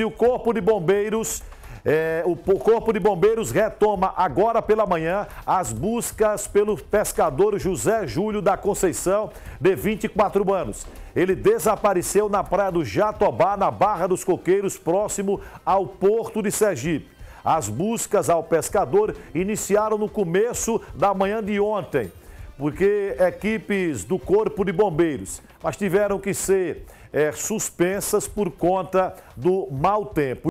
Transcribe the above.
E o Corpo de Bombeiros. É, o, o Corpo de Bombeiros retoma agora pela manhã as buscas pelo pescador José Júlio da Conceição, de 24 anos. Ele desapareceu na praia do Jatobá, na Barra dos Coqueiros, próximo ao porto de Sergipe. As buscas ao pescador iniciaram no começo da manhã de ontem, porque equipes do Corpo de Bombeiros, mas tiveram que ser é, suspensas por conta do mau tempo.